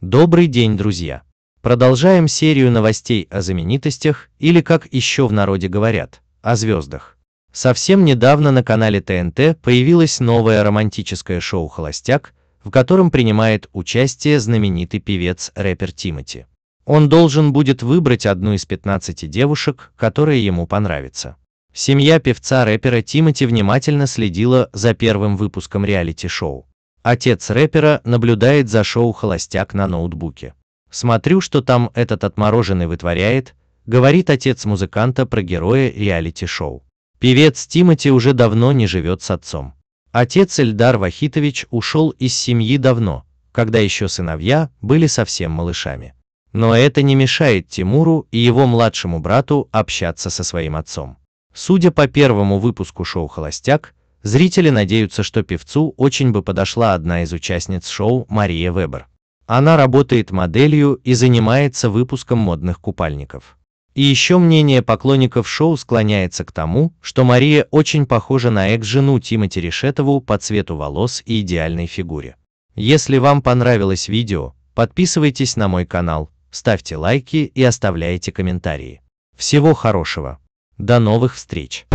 Добрый день, друзья! Продолжаем серию новостей о знаменитостях, или как еще в народе говорят, о звездах. Совсем недавно на канале ТНТ появилось новое романтическое шоу «Холостяк», в котором принимает участие знаменитый певец-рэпер Тимати. Он должен будет выбрать одну из 15 девушек, которая ему понравится. Семья певца-рэпера Тимати внимательно следила за первым выпуском реалити-шоу. Отец рэпера наблюдает за шоу «Холостяк» на ноутбуке. «Смотрю, что там этот отмороженный вытворяет», говорит отец музыканта про героя реалити-шоу. Певец Тимати уже давно не живет с отцом. Отец Эльдар Вахитович ушел из семьи давно, когда еще сыновья были совсем малышами. Но это не мешает Тимуру и его младшему брату общаться со своим отцом. Судя по первому выпуску шоу «Холостяк», Зрители надеются, что певцу очень бы подошла одна из участниц шоу Мария Вебер. Она работает моделью и занимается выпуском модных купальников. И еще мнение поклонников шоу склоняется к тому, что Мария очень похожа на экс-жену Тимати Решетову по цвету волос и идеальной фигуре. Если вам понравилось видео, подписывайтесь на мой канал, ставьте лайки и оставляйте комментарии. Всего хорошего. До новых встреч.